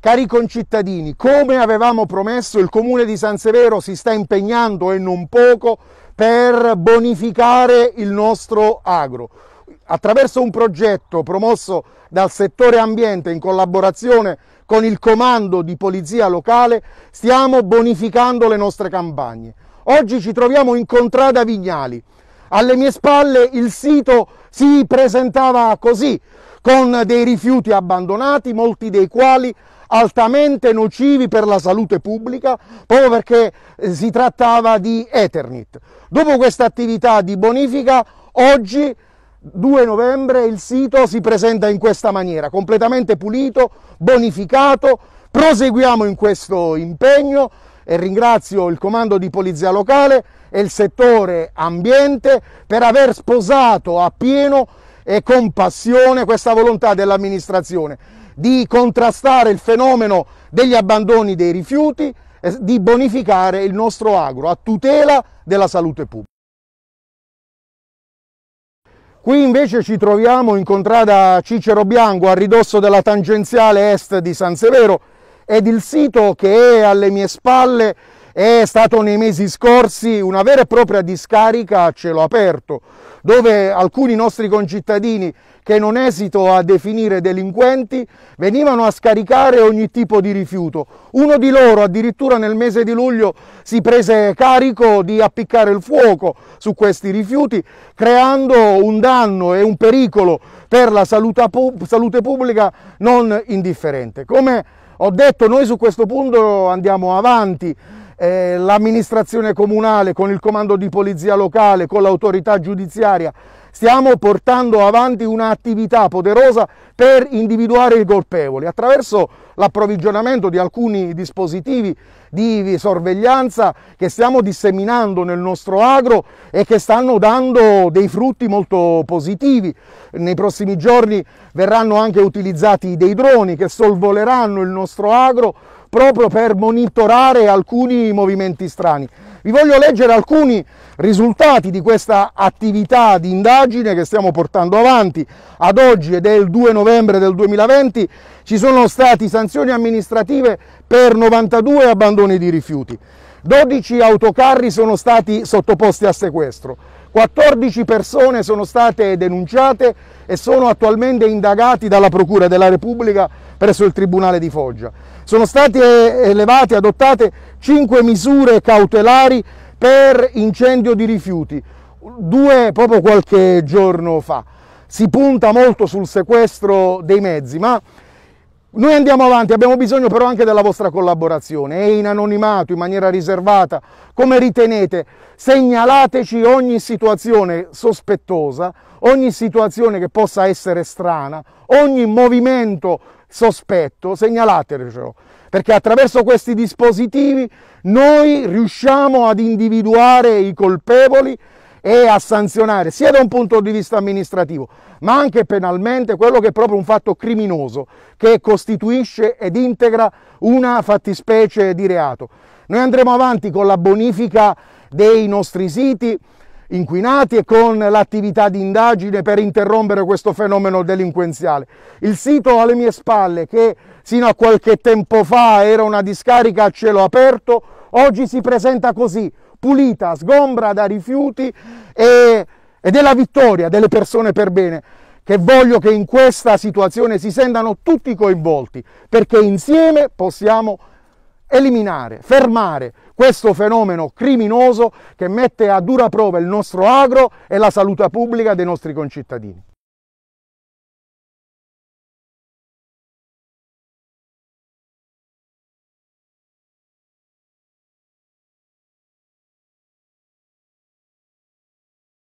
Cari concittadini, come avevamo promesso, il comune di San Severo si sta impegnando e non poco per bonificare il nostro agro. Attraverso un progetto promosso dal settore ambiente in collaborazione con il comando di polizia locale stiamo bonificando le nostre campagne. Oggi ci troviamo in contrada Vignali. Alle mie spalle il sito si presentava così, con dei rifiuti abbandonati, molti dei quali altamente nocivi per la salute pubblica, proprio perché eh, si trattava di Eternit. Dopo questa attività di bonifica, oggi 2 novembre il sito si presenta in questa maniera, completamente pulito, bonificato, proseguiamo in questo impegno e ringrazio il comando di polizia locale e il settore ambiente per aver sposato appieno e con passione questa volontà dell'amministrazione di contrastare il fenomeno degli abbandoni dei rifiuti e di bonificare il nostro agro a tutela della salute pubblica. Qui invece ci troviamo in contrada Cicero Bianco a ridosso della tangenziale est di San Severo ed il sito che è alle mie spalle è stato nei mesi scorsi una vera e propria discarica a cielo aperto, dove alcuni nostri concittadini, che non esito a definire delinquenti, venivano a scaricare ogni tipo di rifiuto. Uno di loro addirittura nel mese di luglio si prese carico di appiccare il fuoco su questi rifiuti, creando un danno e un pericolo per la salute pubblica non indifferente. Come ho detto noi su questo punto andiamo avanti, eh, l'amministrazione comunale con il comando di polizia locale, con l'autorità giudiziaria, stiamo portando avanti un'attività poderosa per individuare i colpevoli attraverso l'approvvigionamento di alcuni dispositivi di sorveglianza che stiamo disseminando nel nostro agro e che stanno dando dei frutti molto positivi. Nei prossimi giorni verranno anche utilizzati dei droni che solvoleranno il nostro agro proprio per monitorare alcuni movimenti strani. Vi voglio leggere alcuni risultati di questa attività di indagine che stiamo portando avanti. Ad oggi, ed è il 2 novembre del 2020, ci sono state sanzioni amministrative per 92 abbandoni di rifiuti. 12 autocarri sono stati sottoposti a sequestro, 14 persone sono state denunciate e sono attualmente indagati dalla Procura della Repubblica presso il Tribunale di Foggia. Sono state eh, elevate, adottate cinque misure cautelari per incendio di rifiuti, due proprio qualche giorno fa. Si punta molto sul sequestro dei mezzi, ma noi andiamo avanti, abbiamo bisogno però anche della vostra collaborazione è in anonimato, in maniera riservata, come ritenete, segnalateci ogni situazione sospettosa, ogni situazione che possa essere strana, ogni movimento sospetto, segnalatecelo, perché attraverso questi dispositivi noi riusciamo ad individuare i colpevoli e a sanzionare sia da un punto di vista amministrativo ma anche penalmente quello che è proprio un fatto criminoso che costituisce ed integra una fattispecie di reato. Noi andremo avanti con la bonifica dei nostri siti, inquinati e con l'attività di indagine per interrompere questo fenomeno delinquenziale. Il sito alle mie spalle, che sino a qualche tempo fa era una discarica a cielo aperto, oggi si presenta così, pulita, sgombra da rifiuti e, ed è la vittoria delle persone per bene che voglio che in questa situazione si sentano tutti coinvolti, perché insieme possiamo eliminare, fermare questo fenomeno criminoso che mette a dura prova il nostro agro e la salute pubblica dei nostri concittadini.